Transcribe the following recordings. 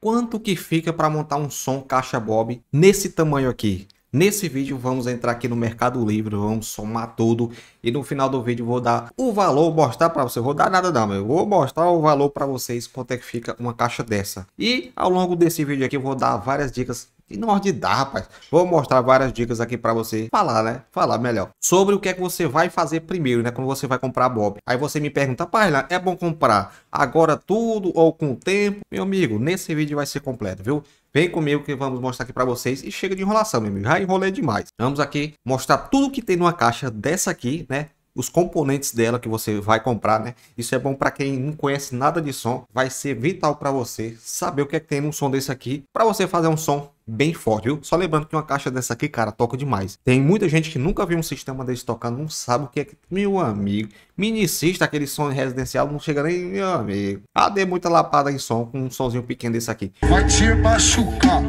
quanto que fica para montar um som caixa bob nesse tamanho aqui. Nesse vídeo vamos entrar aqui no Mercado Livre, vamos somar tudo e no final do vídeo vou dar o valor, mostrar para você, vou dar nada não, eu vou mostrar o valor para vocês quanto é que fica uma caixa dessa. E ao longo desse vídeo aqui eu vou dar várias dicas e não dá, rapaz. Vou mostrar várias dicas aqui para você falar, né? Falar melhor. Sobre o que é que você vai fazer primeiro, né? Quando você vai comprar Bob. Aí você me pergunta, Paila, é bom comprar agora tudo ou com o tempo? Meu amigo, nesse vídeo vai ser completo, viu? Vem comigo que vamos mostrar aqui para vocês e chega de enrolação, meu amigo. Já enrolei demais. Vamos aqui mostrar tudo que tem numa caixa dessa aqui, né? os componentes dela que você vai comprar, né? Isso é bom para quem não conhece nada de som, vai ser vital para você saber o que é que tem num som desse aqui, para você fazer um som bem forte, viu? Só lembrando que uma caixa dessa aqui, cara, toca demais. Tem muita gente que nunca viu um sistema desse tocar, não sabe o que é. Meu amigo, minicista, aquele som residencial, não chega nem, meu amigo. Ah, dei muita lapada em som com um somzinho pequeno desse aqui. Vai te machucar,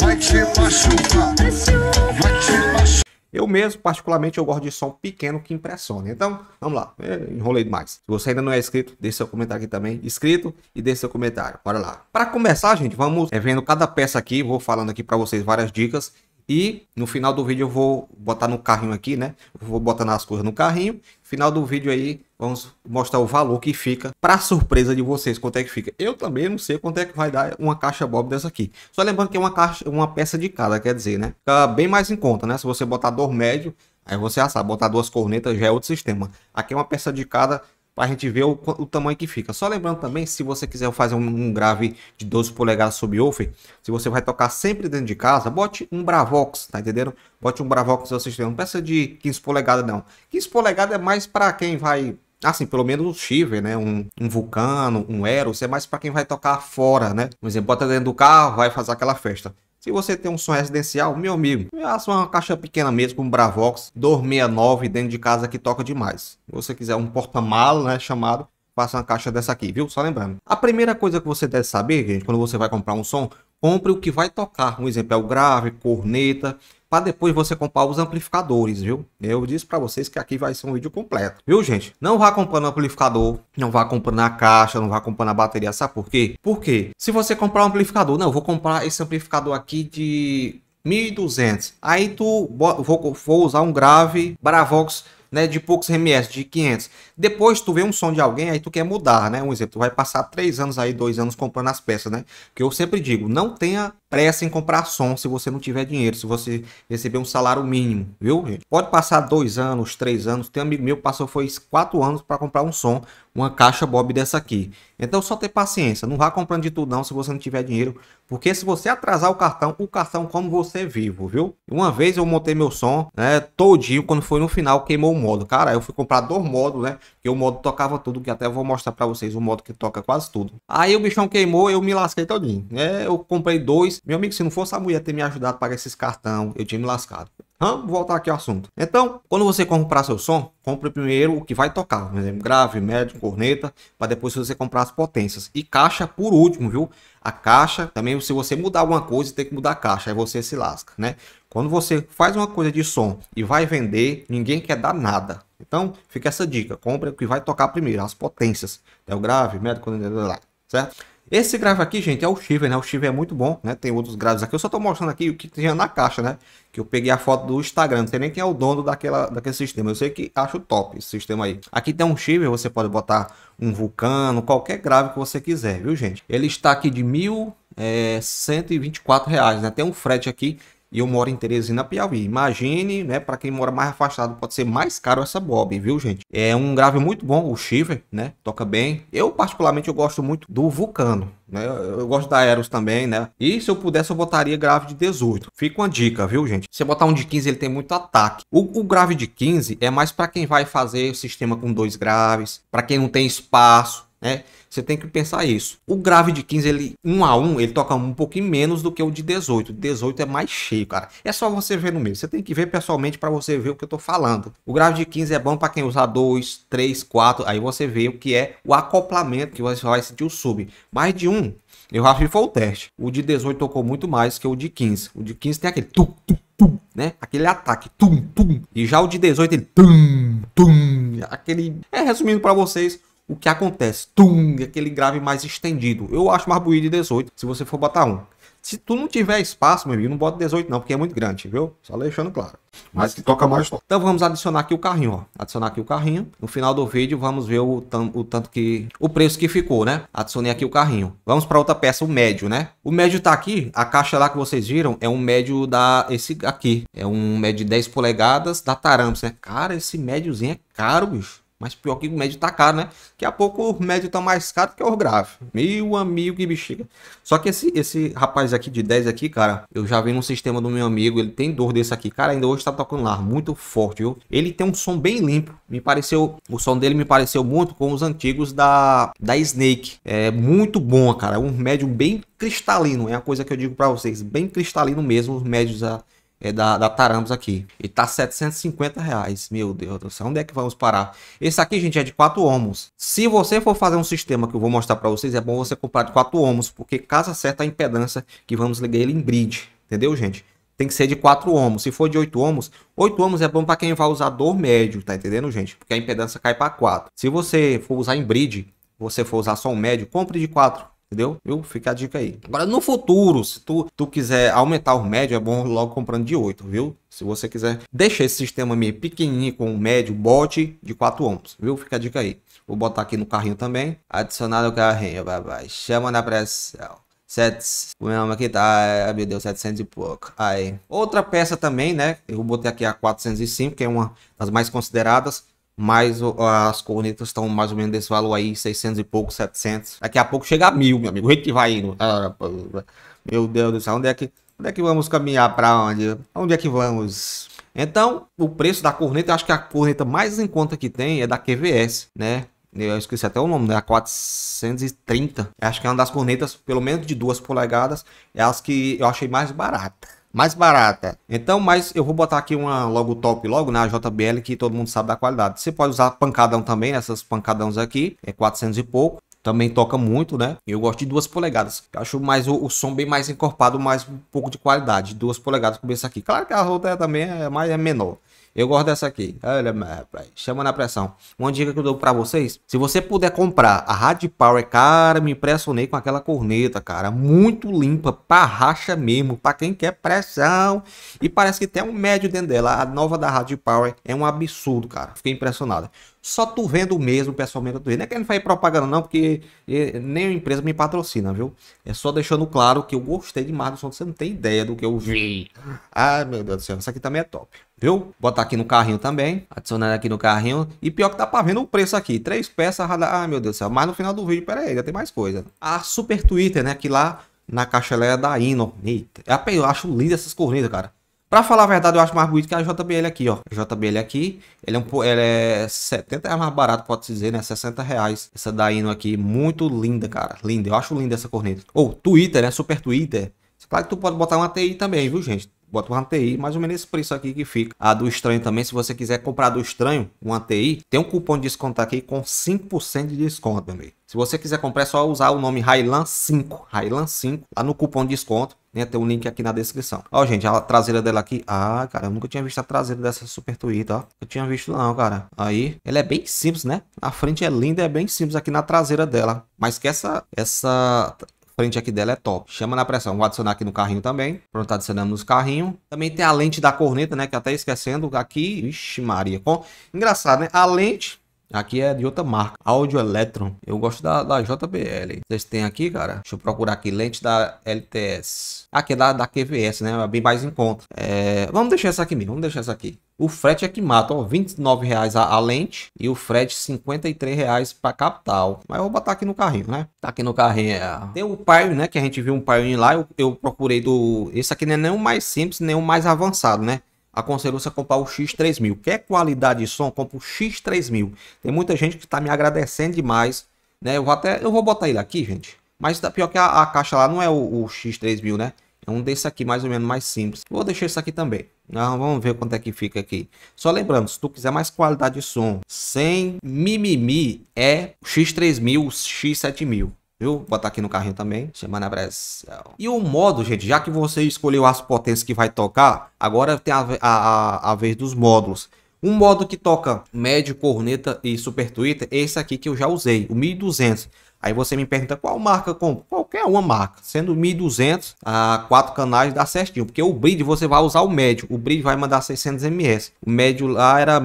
vai te machucar, vai te machucar. Eu mesmo, particularmente, eu gosto de som pequeno que impressione. Então, vamos lá, eu é, enrolei demais. Se você ainda não é inscrito, deixe seu comentário aqui também. Inscrito e deixe seu comentário, bora lá. Para começar, gente, vamos é, vendo cada peça aqui, vou falando aqui para vocês várias dicas e no final do vídeo eu vou botar no carrinho aqui, né? vou botar nas coisas no carrinho. Final do vídeo aí, vamos mostrar o valor que fica. Para surpresa de vocês, quanto é que fica. Eu também não sei quanto é que vai dar uma caixa Bob dessa aqui. Só lembrando que é uma caixa, uma peça de cada, quer dizer, né? Fica bem mais em conta, né? Se você botar dor médio, aí você já ah, sabe. Botar duas cornetas já é outro sistema. Aqui é uma peça de cada, para a gente ver o, o, tamanho que fica. Só lembrando também, se você quiser fazer um, um grave de 12 polegadas subwoofer, se você vai tocar sempre dentro de casa, bote um Bravox, tá entendendo? Bote um Bravox no seu sistema, não peça de 15 polegadas não. 15 polegadas é mais para quem vai assim, pelo menos um Shiver, né? Um, um Vulcano, um Eros, é mais para quem vai tocar fora, né? Por exemplo, bota dentro do carro, vai fazer aquela festa. Se você tem um som residencial, meu amigo, faça uma caixa pequena mesmo, com um Bravox 269 dentro de casa que toca demais. Se você quiser um porta-mala, né, chamado, faça uma caixa dessa aqui, viu? Só lembrando. A primeira coisa que você deve saber, gente, quando você vai comprar um som, compre o que vai tocar. Um exemplo é o grave, corneta, para depois você comprar os amplificadores, viu? Eu disse para vocês que aqui vai ser um vídeo completo, viu, gente? Não vá comprando amplificador, não vá comprando a caixa, não vá comprando a bateria, sabe por quê? Porque se você comprar um amplificador, não, vou comprar esse amplificador aqui de 1200. Aí tu vou, vou usar um grave Bravox né, de poucos RMS, de 500. Depois tu vê um som de alguém, aí tu quer mudar, né? Um exemplo, tu vai passar três anos aí, dois anos comprando as peças, né? Que eu sempre digo, não tenha pressa em comprar som se você não tiver dinheiro, se você receber um salário mínimo, viu, gente? Pode passar dois anos, três anos. Tem um amigo meu que passou foi quatro anos para comprar um som, uma caixa Bob dessa aqui. Então só ter paciência, não vá comprando de tudo não se você não tiver dinheiro, porque se você atrasar o cartão, o cartão como você é vivo, viu? Uma vez eu montei meu som, né, todinho, quando foi no final queimou o modo. Cara, eu fui comprar dois modos, né? Que o modo tocava tudo, que até vou mostrar para vocês o modo que toca quase tudo. Aí o bichão queimou, eu me lasquei todinho, né? Eu comprei dois meu amigo, se não fosse a mulher ter me ajudado a pagar esses cartão, eu tinha me lascado. Vamos voltar aqui ao assunto. Então, quando você comprar seu som, compre primeiro o que vai tocar, por exemplo, grave, médio, corneta, para depois você comprar as potências. E caixa por último, viu? A caixa, também se você mudar alguma coisa, tem que mudar a caixa, aí você se lasca, né? Quando você faz uma coisa de som e vai vender, ninguém quer dar nada. Então, fica essa dica, compre o que vai tocar primeiro, as potências, é o então, grave, médio, corneta, certo? Esse grave aqui, gente, é o Shiver, né? O Shiver é muito bom, né? Tem outros graves aqui. Eu só tô mostrando aqui o que tinha na caixa, né? Que eu peguei a foto do Instagram. Não sei nem quem é o dono daquela, daquele sistema. Eu sei que acho top esse sistema aí. Aqui tem um Shiver, você pode botar um vulcano, qualquer grave que você quiser, viu, gente? Ele está aqui de mil... 1.124, eh, reais, né? Tem um frete aqui e eu moro em Teresina, Piauí. Imagine, né? Para quem mora mais afastado, pode ser mais caro essa bob, viu, gente? É um grave muito bom, o Shiver, né? Toca bem. Eu, particularmente, eu gosto muito do Vulcano. Né? Eu, gosto da Eros também, né? E se eu pudesse, eu botaria grave de 18. Fica uma dica, viu, gente? Se você botar um de 15, ele tem muito ataque. O, o grave de 15 é mais para quem vai fazer o sistema com dois graves, para quem não tem espaço né? Você tem que pensar isso. O grave de 15, ele um a um, ele toca um pouquinho menos do que o de 18. 18 é mais cheio, cara. É só você ver no meio. Você tem que ver pessoalmente para você ver o que eu tô falando. O grave de 15 é bom para quem usar 2, 3, 4, aí você vê o que é o acoplamento que você vai sentir o sub. Mais de um, eu acho que foi o teste. O de 18 tocou muito mais que o de 15. O de 15 tem aquele tu, tu, tu, né? Aquele ataque tum, tum. E já o de 18 ele tum, tum. Aquele, é resumindo para vocês, o que acontece? Tum, aquele grave mais estendido. Eu acho mais bonito de 18, se você for botar um. Se tu não tiver espaço, meu amigo, não bota 18 não, porque é muito grande, viu? Só deixando claro. Mas que toca mais, toca. Então vamos adicionar aqui o carrinho, ó. Adicionar aqui o carrinho. No final do vídeo vamos ver o, o tanto que... O preço que ficou, né? Adicionei aqui o carrinho. Vamos para outra peça, o médio, né? O médio tá aqui. A caixa lá que vocês viram é um médio da... Esse aqui. É um médio de 10 polegadas da Tarams, né? Cara, esse médiozinho é caro, bicho. Mas pior que o médio tá caro, né? Daqui a pouco o médio tá mais caro que o grave. Meu amigo que bexiga. Só que esse, esse rapaz aqui de 10 aqui, cara, eu já vi no sistema do meu amigo, ele tem dor desse aqui. Cara, ainda hoje tá tocando lá, muito forte, viu? Ele tem um som bem limpo. Me pareceu, o som dele me pareceu muito com os antigos da, da Snake. É muito bom, cara. Um médio bem cristalino. É a coisa que eu digo para vocês, bem cristalino mesmo, os médios a é da, da Taramos aqui. E tá 750 reais. Meu Deus do céu, onde é que vamos parar? Esse aqui, gente, é de 4 ohms. Se você for fazer um sistema que eu vou mostrar para vocês, é bom você comprar de 4 ohms, porque casa certa a impedância que vamos ligar ele em bridge. Entendeu, gente? Tem que ser de 4 ohms. Se for de 8 ohms, 8 ohms é bom para quem vai usar dor médio, tá entendendo, gente? Porque a impedância cai para 4. Se você for usar em bridge, você for usar só um médio, compre de 4 Entendeu? Eu fica a dica aí. Agora, no futuro, se tu, tu quiser aumentar o médio, é bom logo comprando de 8, viu? Se você quiser deixa esse sistema meio pequenininho com médio, bote de 4 ohms, viu? Fica a dica aí. Vou botar aqui no carrinho também. Adicionar ao carrinho, vai, vai. Chama na pressão. Sete, o meu nome aqui tá, meu Deus, 700 e pouco. Aí, outra peça também, né? Eu botei aqui a 405, que é uma das mais consideradas mas as cornetas estão mais ou menos desse valor aí, 600 e pouco, 700. Daqui a pouco chega a mil, meu amigo. O jeito que vai indo. Ah, meu Deus do céu, onde é que, onde é que vamos caminhar? Para onde? Onde é que vamos? Então, o preço da corneta, eu acho que a corneta mais em conta que tem é da QVS, né? Eu esqueci até o nome, né? A 430. Eu acho que é uma das cornetas, pelo menos de duas polegadas, é as que eu achei mais barata mais barata. Então, mas eu vou botar aqui uma logo top logo na né, JBL que todo mundo sabe da qualidade. Você pode usar pancadão também, né? essas pancadões aqui, é 400 e pouco. Também toca muito, né? Eu gosto de duas polegadas. Eu acho mais o, o, som bem mais encorpado, mais um pouco de qualidade. Duas polegadas começa aqui. Claro que a outra também é mais é menor. Eu gosto dessa aqui. Olha, é, rapaz, chama na pressão. Uma dica que eu dou para vocês: se você puder comprar a Rad Power, é cara, me impressionei com aquela corneta, cara. Muito limpa, parracha mesmo, para quem quer pressão. E parece que tem um médio dentro dela. A nova da Rad Power é um absurdo, cara. Fiquei impressionado. Só tu vendo mesmo, pessoalmente, tu vendo. Não é que ele faz propaganda, não, porque é, nem a empresa me patrocina, viu? É só deixando claro que eu gostei demais do som. Você não tem ideia do que eu vi. Ai, meu Deus do céu. Isso aqui também é top, viu? Botar aqui no carrinho também. Adicionar aqui no carrinho. E pior que dá tá pra ver no preço aqui. Três peças. Ai, meu Deus do céu. Mas no final do vídeo, pera aí, já tem mais coisa. A Super Twitter, né? Que lá na caixa é da Ino. Eita. É eu acho linda essas corridas, cara. Pra falar a verdade, eu acho mais bonito que a JBL aqui, ó. A JBL aqui, ele é, um, ele é 70 é mais barato, pode-se dizer, né? 60 reais. Essa daí Ino aqui, muito linda, cara. Linda, eu acho linda essa corneta. Ou oh, Twitter, né? Super Twitter. Claro que tu pode botar uma TI também, viu, gente? Bota uma TI, mais ou menos esse preço aqui que fica. A do estranho também, se você quiser comprar do estranho, uma TI, tem um cupom de desconto aqui com 5% de desconto, meu amigo. Se você quiser comprar, é só usar o nome Railan 5, Railan 5, lá no cupom de desconto né? Tem um link aqui na descrição. Ó, gente, a traseira dela aqui. Ah, cara, eu nunca tinha visto a traseira dessa Super Twitter, ó. Eu tinha visto não, cara. Aí, ela é bem simples, né? A frente é linda, é bem simples aqui na traseira dela. Mas que essa, essa frente aqui dela é top. Chama na pressão. Vou adicionar aqui no carrinho também. Pronto, adicionamos nos carrinhos. Também tem a lente da corneta, né? Que até esquecendo aqui. Ixi Maria. Bom, engraçado, né? A lente Aqui é de outra marca, Audio Electron. Eu gosto da, da JBL. Vocês têm aqui, cara? Deixa eu procurar aqui, lente da LTS. Aqui é da, da QVS, né? É bem mais em conta. É... Vamos deixar essa aqui mesmo, vamos deixar essa aqui. O frete é que mata, ó, R$29,00 reais a, a lente e o frete R$53,00 reais para capital. Mas eu vou botar aqui no carrinho, né? Tá aqui no carrinho. É... Tem o Pioneer, né? Que a gente viu um Pioneer lá, eu, eu procurei do... Esse aqui não é nem o mais simples, nem o mais avançado, né? Aconselho você a comprar o X3000. Quer é qualidade de som? Compra o X3000. Tem muita gente que está me agradecendo demais. Né? Eu vou até, eu vou botar ele aqui, gente. Mas tá pior que a, a caixa lá não é o, o X3000, né? É um desse aqui, mais ou menos, mais simples. Vou deixar isso aqui também. vamos ver quanto é que fica aqui. Só lembrando, se tu quiser mais qualidade de som, sem mimimi, é o X3000, o X7000 viu? vou botar aqui no carrinho também, chamar na Brasil. E o modo, gente, já que você escolheu as potências que vai tocar, agora tem a, a, a, a vez dos módulos. Um modo que toca médio, corneta e super twitter, é esse aqui que eu já usei, o 1200. Aí você me pergunta qual marca compro? Qualquer uma marca, sendo 1200 a 4 canais dá certinho, porque o bridge você vai usar o médio, o bridge vai mandar 600 ms. O médio lá era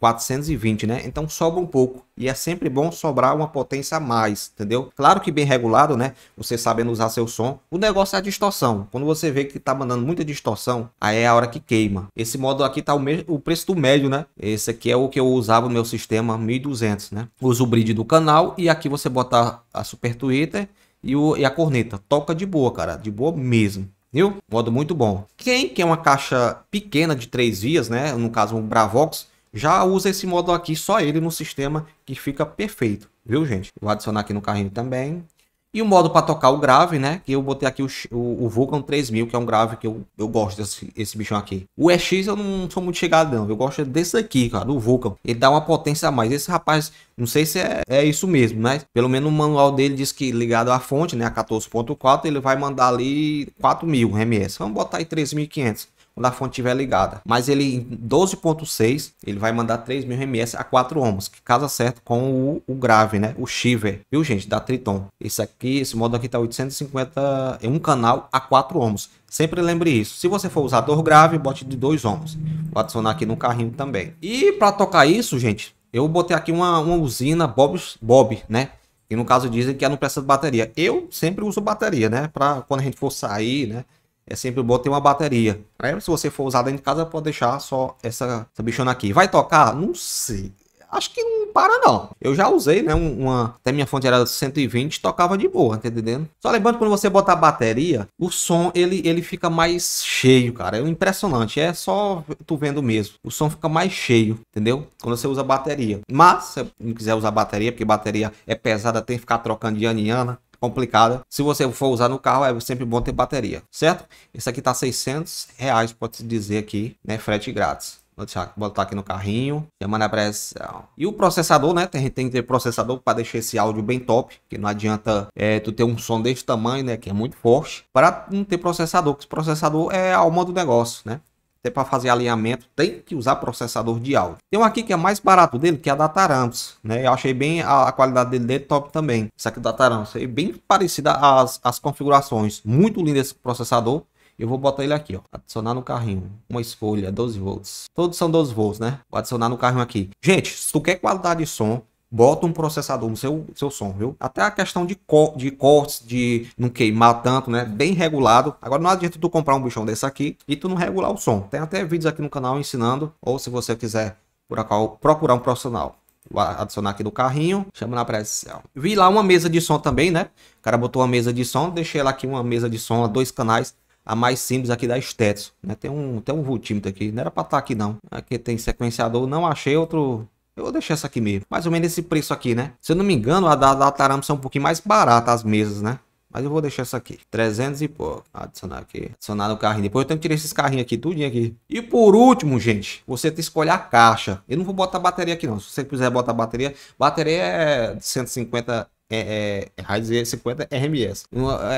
420, hum, né? Então sobra um pouco. E é sempre bom sobrar uma potência a mais, entendeu? Claro que bem regulado, né? Você sabendo usar seu som. O negócio é a distorção. Quando você vê que tá mandando muita distorção, aí é a hora que queima. Esse modo aqui tá o, o preço do médio, né? Esse aqui é o que eu usava no meu sistema 1200, né? Usa o bridge do canal e aqui você botar a, Super Twitter e, o, e a corneta. Toca de boa, cara. De boa mesmo. Viu? Modo muito bom. Quem quer é uma caixa pequena de três vias, né? No caso, um Bravox, já usa esse modo aqui, só ele no sistema, que fica perfeito. Viu, gente? Vou adicionar aqui no carrinho também. E o modo para tocar o grave, né? Que eu botei aqui o, o, Vulcan 3000, que é um grave que eu, eu gosto desse esse bichão aqui. O EX eu não sou muito chegado, não. Eu gosto é desse aqui, cara, do Vulcan. Ele dá uma potência a mais. Esse rapaz, não sei se é, é isso mesmo, né? Pelo menos o manual dele diz que ligado à fonte, né? A 14.4, ele vai mandar ali 4.000 RMS. Vamos botar aí 3.500 quando a fonte estiver ligada. Mas ele, em 12.6, ele vai mandar 3.000 RMS a 4 ohms, que casa certo com o, o grave, né? O shiver, viu, gente? Da Triton. Esse aqui, esse modo aqui tá 850, é um canal a 4 ohms. Sempre lembre isso. Se você for usador grave, bote de 2 ohms. Vou adicionar aqui no carrinho também. E para tocar isso, gente, eu botei aqui uma, uma usina Bob, Bob, né? E no caso dizem que é não precisa de bateria. Eu sempre uso bateria, né? Para quando a gente for sair, né? É sempre bom ter uma bateria. Aí, se você for usar dentro de casa, pode deixar só essa, essa bichona aqui. Vai tocar? Não sei. Acho que não para não. Eu já usei, né? Uma, até minha fonte era 120, tocava de boa, tá entendendo? Só lembrando, quando você botar a bateria, o som ele, ele fica mais cheio, cara. É impressionante. É só tu vendo mesmo. O som fica mais cheio, entendeu? Quando você usa bateria. Mas, se não quiser usar bateria, porque bateria é pesada, tem que ficar trocando de ano em ano complicada. Se você for usar no carro, é sempre bom ter bateria, certo? Esse aqui tá 600 reais, pode-se dizer aqui, né? Frete grátis. Vou deixar, botar aqui no carrinho, chamando a pressão. E o processador, né? Tem, tem que ter processador para deixar esse áudio bem top, que não adianta é, tu ter um som desse tamanho, né? Que é muito forte, para não ter processador, porque processador é a alma do negócio, né? até para fazer alinhamento, tem que usar processador de áudio. Tem um aqui que é mais barato dele, que é a Datarams, né? Eu achei bem a, a qualidade dele, dele, top também. Essa aqui da é Datarams, é bem parecida às, às configurações. Muito lindo esse processador. Eu vou botar ele aqui, ó. Adicionar no carrinho. Uma escolha, 12 volts. Todos são 12 volts, né? Vou adicionar no carrinho aqui. Gente, se tu quer qualidade de som, bota um processador no seu, seu som, viu? Até a questão de, co de cortes, de não queimar tanto, né? Bem regulado. Agora não adianta tu comprar um bichão desse aqui e tu não regular o som. Tem até vídeos aqui no canal ensinando, ou se você quiser por acaso, procurar um profissional. Vou adicionar aqui do carrinho, chama na presencial. Vi lá uma mesa de som também, né? O cara botou uma mesa de som, deixei lá aqui uma mesa de som, dois canais, a mais simples aqui da Stetson, né? Tem um, tem um voltímetro aqui, não era para estar tá aqui não. Aqui tem sequenciador, não achei outro eu vou deixar essa aqui mesmo. Mais ou menos esse preço aqui, né? Se eu não me engano, a da, da são um pouquinho mais barata as mesas, né? Mas eu vou deixar essa aqui. 300 e pouco. Adicionar aqui. Adicionar no carrinho. Depois eu tenho que tirar esses carrinhos aqui, tudinho aqui. E por último, gente, você tem que escolher a caixa. Eu não vou botar bateria aqui, não. Se você quiser botar bateria, bateria é 150 é, é, é dizer 50 RMS.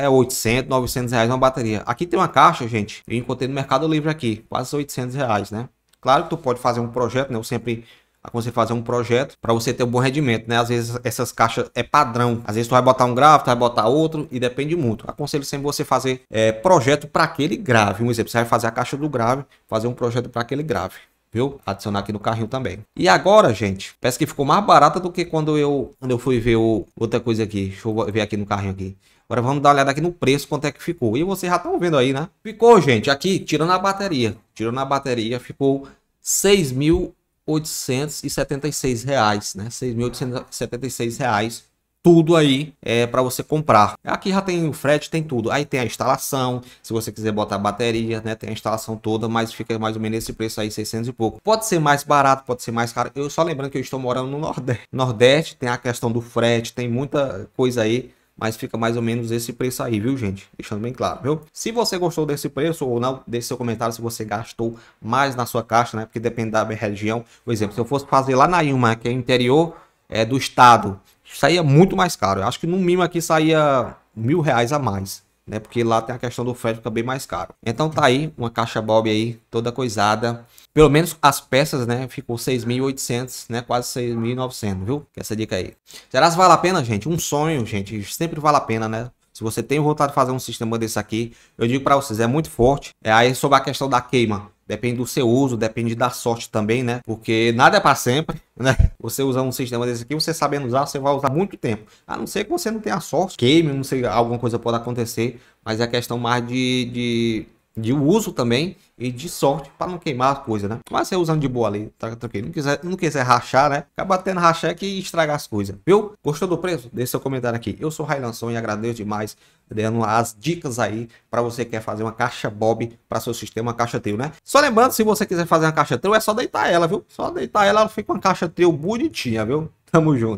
É 800, 900 reais uma bateria. Aqui tem uma caixa, gente. Eu encontrei no Mercado Livre aqui. Quase 800 reais, né? Claro que tu pode fazer um projeto, né? Eu sempre quando é você fazer um projeto para você ter um bom rendimento, né? Às vezes essas caixas é padrão. Às vezes tu vai botar um gráfico, tu vai botar outro e depende muito. Aconselho sempre você fazer é, projeto para aquele grave. Um exemplo, você vai fazer a caixa do grave, fazer um projeto para aquele grave. Viu? Adicionar aqui no carrinho também. E agora, gente, parece que ficou mais barata do que quando eu, quando eu fui ver o, outra coisa aqui. Deixa eu ver aqui no carrinho aqui. Agora vamos dar uma olhada aqui no preço, quanto é que ficou. E vocês já estão vendo aí, né? Ficou, gente, aqui, tirando a bateria. Tirando a bateria, ficou 6 mil 6.876 reais, né? 6.876 reais. Né? Tudo aí é para você comprar. Aqui já tem o frete, tem tudo. Aí tem a instalação, se você quiser botar bateria, né? Tem a instalação toda, mas fica mais ou menos esse preço aí, 600 e pouco. Pode ser mais barato, pode ser mais caro. Eu só lembrando que eu estou morando no Nordeste. Nordeste tem a questão do frete, tem muita coisa aí mas fica mais ou menos esse preço aí, viu, gente? Deixando bem claro, viu? Se você gostou desse preço ou não, deixe seu comentário se você gastou mais na sua caixa, né? Porque depende da região. Por exemplo, se eu fosse fazer lá na Ilma, que é interior é, do estado, saía muito mais caro. Eu acho que no mínimo aqui saía mil reais a mais né? Porque lá tem a questão do frete que é bem mais caro. Então tá aí uma caixa Bob aí toda coisada. Pelo menos as peças, né? Ficou 6.800, né? Quase 6.900, viu? É essa dica aí. Será que vale a pena, gente? Um sonho, gente, sempre vale a pena, né? Se você tem vontade de fazer um sistema desse aqui, eu digo para vocês, é muito forte. É aí sobre a questão da queima. Depende do seu uso, depende da sorte também, né? Porque nada é para sempre, né? Você usar um sistema desse aqui, você sabendo usar, você vai usar muito tempo. A não ser que você não tenha sorte, queime, não sei, alguma coisa pode acontecer. Mas é questão mais de, de de uso também e de sorte para não queimar as coisas, né? Mas você usando de boa ali, tá tranquilo. Tá não quiser, não quiser rachar, né? Acaba tendo rachar é que estragar as coisas, viu? Gostou do preço? Deixe seu comentário aqui. Eu sou Railanson e agradeço demais dando as dicas aí para você que quer fazer uma caixa bob para seu sistema caixa trio, né? Só lembrando, se você quiser fazer uma caixa trio, é só deitar ela, viu? Só deitar ela, ela fica uma caixa trio bonitinha, viu? Tamo junto.